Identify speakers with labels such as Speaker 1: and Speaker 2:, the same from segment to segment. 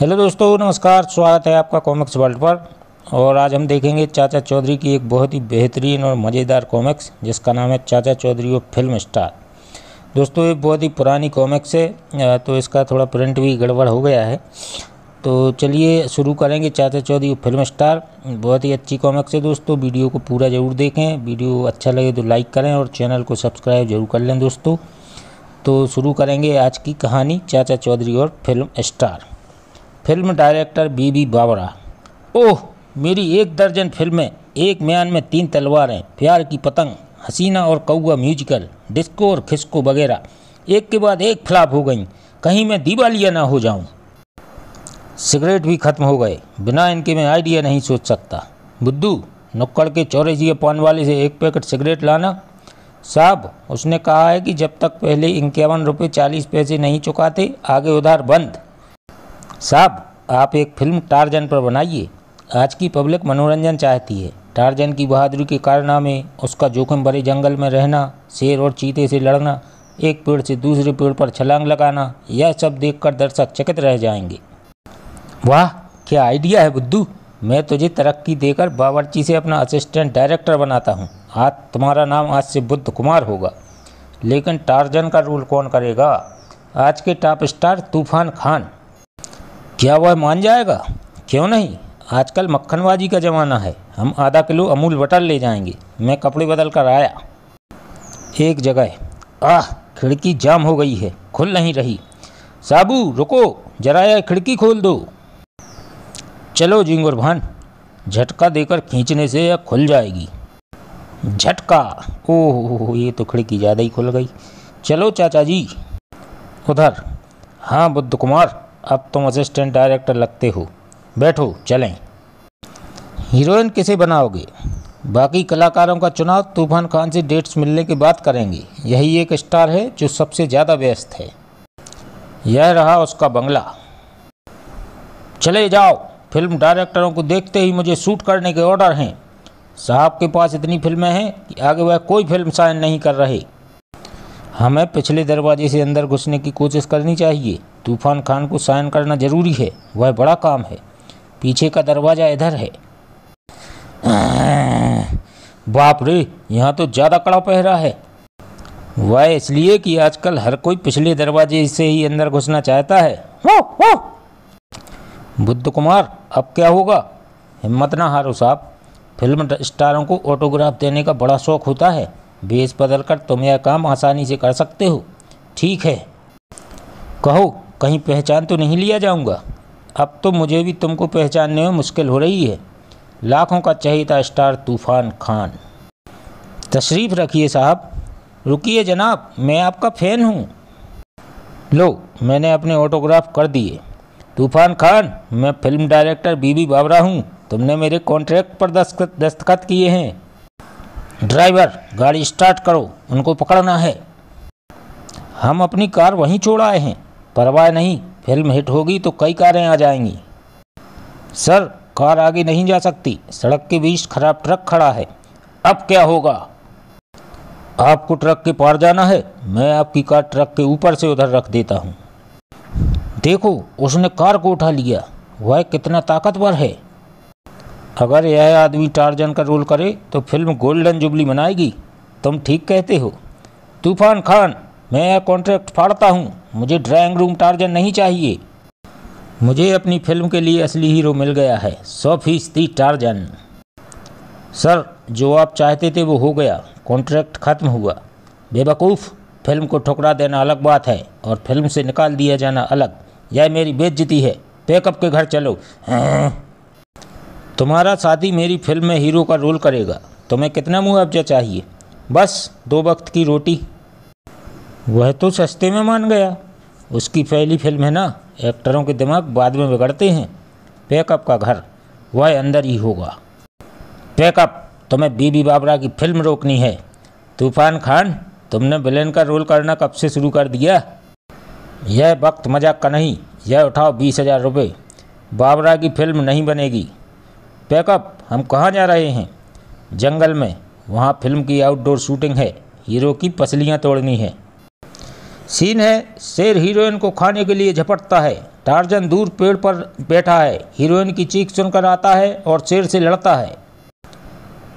Speaker 1: Hello दोस्तों नमस्कार स्वागत है आपका कॉमिक्स वर्ल्ड पर और आज हम देखेंगे चाचा चौधरी की एक बहुत ही बेहतरीन और मज़ेदार कॉमिक्स जिसका नाम है चाचा चौधरी और फिल्म स्टार दोस्तों ये बहुत ही पुरानी कॉमिक्स है तो इसका थोड़ा प्रिंट भी गड़बड़ हो गया है तो चलिए शुरू करेंगे चाचा चौधरी और फिल्म स्टार बहुत ही अच्छी कॉमिक्स है दोस्तों वीडियो को पूरा ज़रूर देखें वीडियो अच्छा लगे तो लाइक करें और चैनल को सब्सक्राइब जरूर कर लें दोस्तों तो शुरू करेंगे आज की कहानी चाचा चौधरी और film star film director B B Bawra oh मेरी एक दर्जन फिल्में एक म्यान में तीन तलवारें प्यार की पतंग हसीना और कौआ म्यूजिकल डिस्को और खिस्को वगैरह एक के बाद एक फ्लाप हो गई कहीं मैं दिवालिया ना हो जाऊं। सिगरेट भी खत्म हो गए बिना इनके मैं आइडिया नहीं सोच सकता बुद्धू नुक्कड़ के चौरेजिया पान वाले से एक पैकेट सिगरेट लाना साहब उसने कहा है कि जब तक पहले इक्यावन रुपये चालीस पैसे नहीं चुकाते आगे उधार बंद साहब आप एक फिल्म टारजन पर बनाइए आज की पब्लिक मनोरंजन चाहती है टारजन की बहादुरी के कारनामे उसका जोखिम भरे जंगल में रहना शेर और चीते से लड़ना एक पेड़ से दूसरे पेड़ पर छलांग लगाना यह सब देखकर दर्शक चकित रह जाएंगे वाह क्या आइडिया है बुद्धू मैं तुझे तरक्की देकर बावर्ची से अपना असिस्टेंट डायरेक्टर बनाता हूँ आज तुम्हारा नाम आज से बुद्ध कुमार होगा लेकिन टारजन का रोल कौन करेगा आज के टॉप स्टार तूफान खान क्या वह मान जाएगा क्यों नहीं आजकल मक्खनबाजी का ज़माना है हम आधा किलो अमूल बटर ले जाएंगे मैं कपड़े बदल कर आया एक जगह आह खिड़की जाम हो गई है खुल नहीं रही साबू रुको जरा यह खिड़की खोल दो चलो जिंगुर भान झटका देकर खींचने से यह खुल जाएगी झटका ओह ये तो खिड़की ज़्यादा ही खुल गई चलो चाचा जी उधर हाँ बुद्ध कुमार अब तुम असिस्टेंट डायरेक्टर लगते हो बैठो चलें हीरोइन किसे बनाओगे बाकी कलाकारों का चुनाव तूफान खान से डेट्स मिलने के बाद करेंगे यही एक स्टार है जो सबसे ज़्यादा व्यस्त है यह रहा उसका बंगला चले जाओ फिल्म डायरेक्टरों को देखते ही मुझे शूट करने के ऑर्डर हैं साहब के पास इतनी फिल्में हैं कि आगे वह कोई फिल्म साइन नहीं कर रहे हमें पिछले दरवाजे से अंदर घुसने की कोशिश करनी चाहिए तूफान खान को साइन करना जरूरी है वह बड़ा काम है पीछे का दरवाज़ा इधर है बाप रे यहाँ तो ज़्यादा कड़ा पहरा है वह इसलिए कि आजकल हर कोई पिछले दरवाजे से ही अंदर घुसना चाहता है वो, वो। बुद्ध कुमार अब क्या होगा हिम्मत ना हारो साहब फिल्म स्टारों को ऑटोग्राफ देने का बड़ा शौक होता है बेस बदल कर तुम यह काम आसानी से कर सकते हो ठीक है कहो कहीं पहचान तो नहीं लिया जाऊंगा अब तो मुझे भी तुमको पहचानने में मुश्किल हो रही है लाखों का चहेता स्टार तूफ़ान खान तशरीफ़ रखिए साहब रुकिए जनाब मैं आपका फ़ैन हूँ लो मैंने अपने ऑटोग्राफ कर दिए तूफ़ान खान मैं फिल्म डायरेक्टर बीबी बाबरा हूँ तुमने मेरे कॉन्ट्रैक्ट पर दस्तखत किए हैं ड्राइवर गाड़ी स्टार्ट करो उनको पकड़ना है हम अपनी कार वहीं छोड़ आए हैं परवाह नहीं फिल्म हिट होगी तो कई कारें आ जाएंगी सर कार आगे नहीं जा सकती सड़क के बीच खराब ट्रक खड़ा है अब क्या होगा आपको ट्रक के पार जाना है मैं आपकी कार ट्रक के ऊपर से उधर रख देता हूँ देखो उसने कार को उठा लिया वह कितना ताकतवर है अगर यह आदमी टारजन का रोल करे तो फिल्म गोल्डन जुबली मनाएगी तुम ठीक कहते हो तूफान खान मैं यह कॉन्ट्रैक्ट फाड़ता हूँ मुझे ड्राइंग रूम टार्जन नहीं चाहिए मुझे अपनी फिल्म के लिए असली हीरो मिल गया है सौ फीसदी टार्जन सर जो आप चाहते थे वो हो गया कॉन्ट्रैक्ट ख़त्म हुआ बेवकूफ़ फिल्म को ठुकरा देना अलग बात है और फिल्म से निकाल दिया जाना अलग यह मेरी बेज्जती है पैकअप के घर चलो तुम्हारा साथी मेरी फिल्म में हीरो का रोल करेगा तुम्हें कितना मुआवजा चाहिए बस दो वक्त की रोटी वह तो सस्ते में मान गया उसकी पहली फिल्म है ना एक्टरों के दिमाग बाद में बिगड़ते हैं पैकअप का घर वह अंदर ही होगा पैकअप तुम्हें बीबी बाबरा की फिल्म रोकनी है तूफान खान तुमने विलेन का रोल करना कब से शुरू कर दिया यह वक्त मजाक का नहीं यह उठाओ बीस हज़ार रुपये बाबरा की फिल्म नहीं बनेगी पैकअप हम कहाँ जा रहे हैं जंगल में वहाँ फिल्म की आउटडोर शूटिंग है हीरो की पसलियाँ तोड़नी है सीन है शेर हीरोइन को खाने के लिए झपटता है टार्जन दूर पेड़ पर बैठा है हीरोइन की चीख सुनकर आता है और शेर से लड़ता है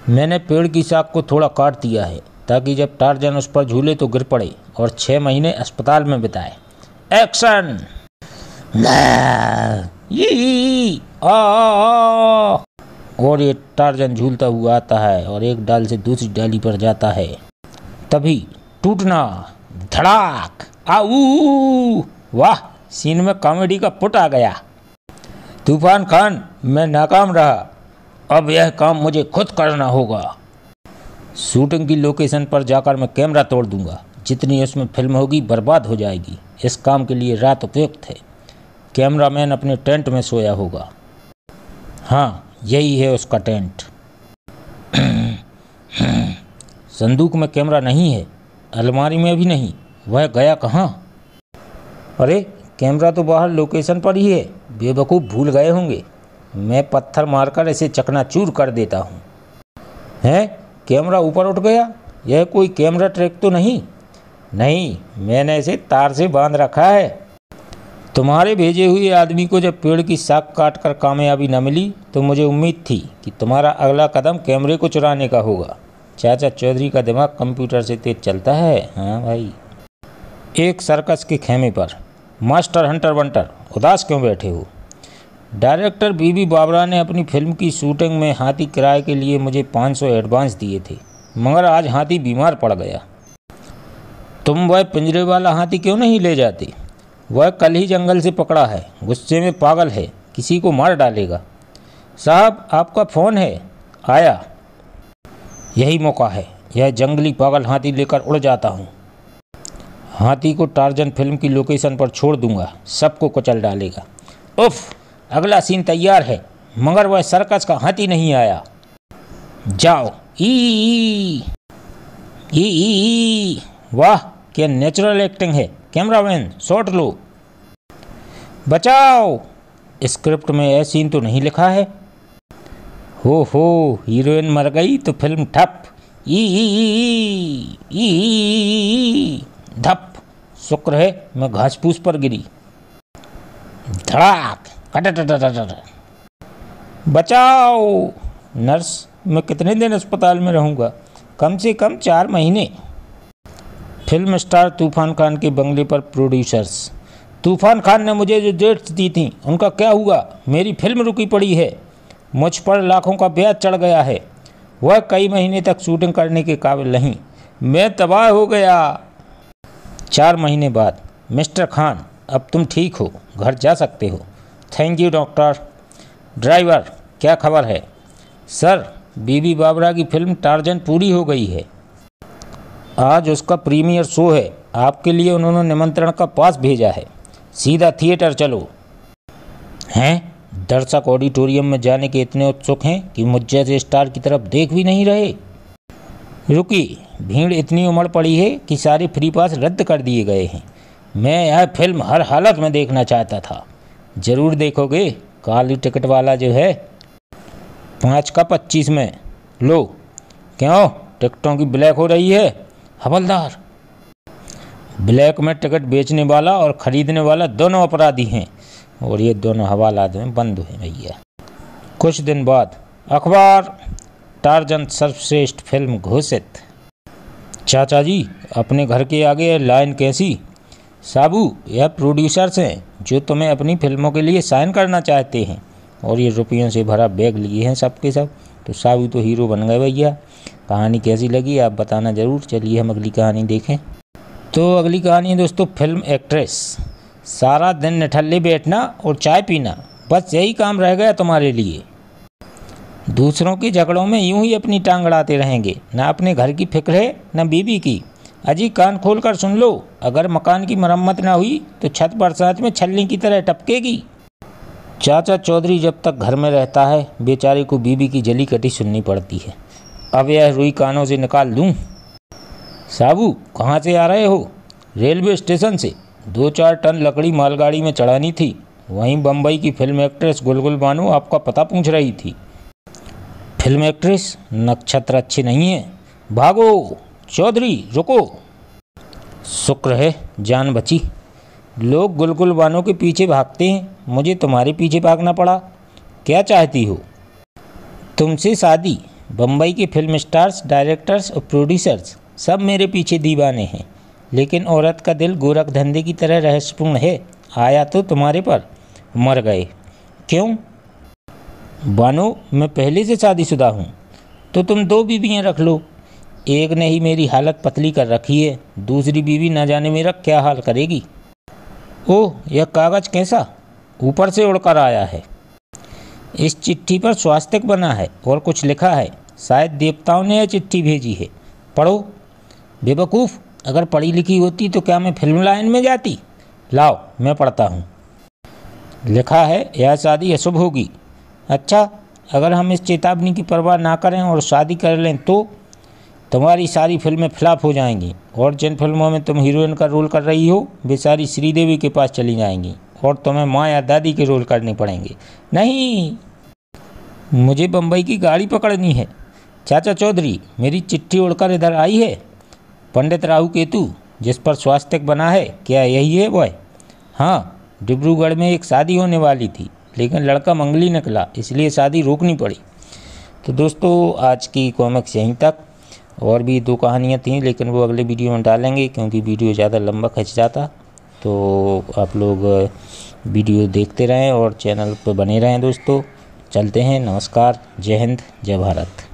Speaker 1: मैंने पेड़ की साख को थोड़ा काट दिया है ताकि जब टार्जन उस पर झूले तो गिर पड़े और छः महीने अस्पताल में बिताए एक्शन और ये टार्जन झूलता हुआ आता है और एक डाल से दूसरी डाली पर जाता है तभी टूटना धड़ाक आऊ वाह सीन में कॉमेडी का पुट आ गया तूफान खान मैं नाकाम रहा अब यह काम मुझे खुद करना होगा शूटिंग की लोकेशन पर जाकर मैं कैमरा तोड़ दूंगा जितनी उसमें फिल्म होगी बर्बाद हो जाएगी इस काम के लिए रात उपयुक्त है कैमरामैन अपने टेंट में सोया होगा हाँ यही है उसका टेंट संदूक में कैमरा नहीं है अलमारी में भी नहीं वह गया कहाँ अरे कैमरा तो बाहर लोकेशन पर ही है बेवकूफ़ भूल गए होंगे मैं पत्थर मारकर इसे चकनाचूर कर देता हूँ हैं कैमरा ऊपर उठ गया यह कोई कैमरा ट्रैक तो नहीं नहीं मैंने इसे तार से बांध रखा है तुम्हारे भेजे हुए आदमी को जब पेड़ की साख काट कर कामयाबी न मिली तो मुझे उम्मीद थी कि तुम्हारा अगला कदम कैमरे को चुराने का होगा चाचा चौधरी का दिमाग कंप्यूटर से तेज चलता है हाँ भाई एक सर्कस के खेमे पर मास्टर हंटर बंटर उदास क्यों बैठे हो डायरेक्टर बीबी बाबरा ने अपनी फिल्म की शूटिंग में हाथी किराए के लिए मुझे 500 एडवांस दिए थे मगर आज हाथी बीमार पड़ गया तुम वह पिंजरे वाला हाथी क्यों नहीं ले जाते वह कल ही जंगल से पकड़ा है गुस्से में पागल है किसी को मार डालेगा साहब आपका फ़ोन है आया यही मौका है यह जंगली पागल हाथी लेकर उड़ जाता हूँ हाथी को टार्जन फिल्म की लोकेशन पर छोड़ दूंगा सबको कुचल डालेगा उफ अगला सीन तैयार है मगर वह सर्कस का हाथी नहीं आया जाओ ई ई ई वाह क्या नेचुरल एक्टिंग है कैमरामैन शॉट लो बचाओ स्क्रिप्ट में यह सीन तो नहीं लिखा है हो हो हीरोइन मर गई तो फिल्म ठप ई धप शुक्र है मैं घास फूस पर गिरी धड़ाक कटटटटट बचाओ नर्स मैं कितने दिन अस्पताल में रहूँगा कम से कम चार महीने फिल्म स्टार तूफान खान के बंगले पर प्रोड्यूसर्स तूफान खान ने मुझे जो डेट्स दी थी उनका क्या हुआ मेरी फिल्म रुकी पड़ी है मुझ पर लाखों का ब्याज चढ़ गया है वह कई महीने तक शूटिंग करने के काबिल नहीं मैं तबाह हो गया चार महीने बाद मिस्टर खान अब तुम ठीक हो घर जा सकते हो थैंक यू डॉक्टर ड्राइवर क्या खबर है सर बीबी बाबरा की फिल्म टारजन पूरी हो गई है आज उसका प्रीमियर शो है आपके लिए उन्होंने निमंत्रण का पास भेजा है सीधा थिएटर चलो हैं दर्शक ऑडिटोरियम में जाने के इतने उत्सुक हैं कि मुझे से स्टार की तरफ देख भी नहीं रहे रुकी भीड़ इतनी उमड़ पड़ी है कि सारे फ्री पास रद्द कर दिए गए हैं मैं यह फिल्म हर हालत में देखना चाहता था ज़रूर देखोगे काली टिकट वाला जो है पाँच का पच्चीस में लो क्यों टिकटों की ब्लैक हो रही है हवलदार ब्लैक में टिकट बेचने वाला और ख़रीदने वाला दोनों अपराधी हैं और ये दोनों हवालात में बंद हुए भैया कुछ दिन बाद अखबार टारजन सर्वश्रेष्ठ फिल्म घोषित चाचा जी अपने घर के आगे लाइन कैसी साबू यह प्रोड्यूसर्स हैं जो तुम्हें अपनी फिल्मों के लिए साइन करना चाहते हैं और ये रुपयों से भरा बैग लिए हैं सबके सब तो साबू तो हीरो बन गए भैया कहानी कैसी लगी आप बताना ज़रूर चलिए हम अगली कहानी देखें तो अगली कहानी है दोस्तों फिल्म एक्ट्रेस सारा दिन निठल्ली बैठना और चाय पीना बस यही काम रह गया तुम्हारे लिए दूसरों के झगड़ों में यूं ही अपनी टांग अड़ाते रहेंगे ना अपने घर की फिक्र है न बीबी की अजी कान खोल कर सुन लो अगर मकान की मरम्मत ना हुई तो छत बरसात में छलनी की तरह टपकेगी चाचा चौधरी जब तक घर में रहता है बेचारे को बीबी की जली कटी सुननी पड़ती है अब यह रुई कानों से निकाल दूँ साबू कहाँ से आ रहे हो रेलवे स्टेशन से दो चार टन लकड़ी मालगाड़ी में चढ़ानी थी वहीं बम्बई की फिल्म एक्ट्रेस गुलगुल बानो आपका पता पूछ रही थी फिल्म एक्ट्रेस नक्षत्र अच्छी नहीं है भागो चौधरी रुको शुक्र है जान बची लोग गुलगुल बानो के पीछे भागते हैं मुझे तुम्हारे पीछे भागना पड़ा क्या चाहती हो तुमसे शादी बम्बई के फिल्म स्टार्स डायरेक्टर्स और प्रोड्यूसर्स सब मेरे पीछे दीवाने हैं लेकिन औरत का दिल गोरख धंधे की तरह रहस्यपूर्ण है आया तो तुम्हारे पर मर गए क्यों बानो मैं पहले से शादीशुदा हूँ तो तुम दो बीवियाँ रख लो एक ने ही मेरी हालत पतली कर रखी है दूसरी बीवी ना जाने मेरा क्या हाल करेगी ओह यह कागज़ कैसा ऊपर से उड़कर आया है इस चिट्ठी पर स्वास्तिक बना है और कुछ लिखा है शायद देवताओं ने यह चिट्ठी भेजी है पढ़ो बेवकूफ़ अगर पढ़ी लिखी होती तो क्या मैं फिल्म लाइन में जाती लाओ मैं पढ़ता हूँ लिखा है यह शादी अशुभ होगी अच्छा अगर हम इस चेतावनी की परवाह ना करें और शादी कर लें तो तुम्हारी सारी फिल्में फ्लॉप हो जाएंगी और जिन फिल्मों में तुम हीरोइन का रोल कर रही हो वे सारी श्रीदेवी के पास चली जाएंगी और तुम्हें माँ या दादी के रोल करने पड़ेंगे नहीं मुझे बम्बई की गाड़ी पकड़नी है चाचा चौधरी मेरी चिट्ठी उड़कर इधर आई है पंडित राहु केतु जिस पर स्वास्तिक बना है क्या यही है वह हाँ डिब्रूगढ़ में एक शादी होने वाली थी लेकिन लड़का मंगली निकला इसलिए शादी रोकनी पड़ी तो दोस्तों आज की कॉमिक्स यहीं तक और भी दो कहानियाँ थीं लेकिन वो अगले वीडियो में डालेंगे क्योंकि वीडियो ज़्यादा लंबा खिंच जाता तो आप लोग वीडियो देखते रहें और चैनल पर बने रहें दोस्तों चलते हैं नमस्कार जय हिंद जय भारत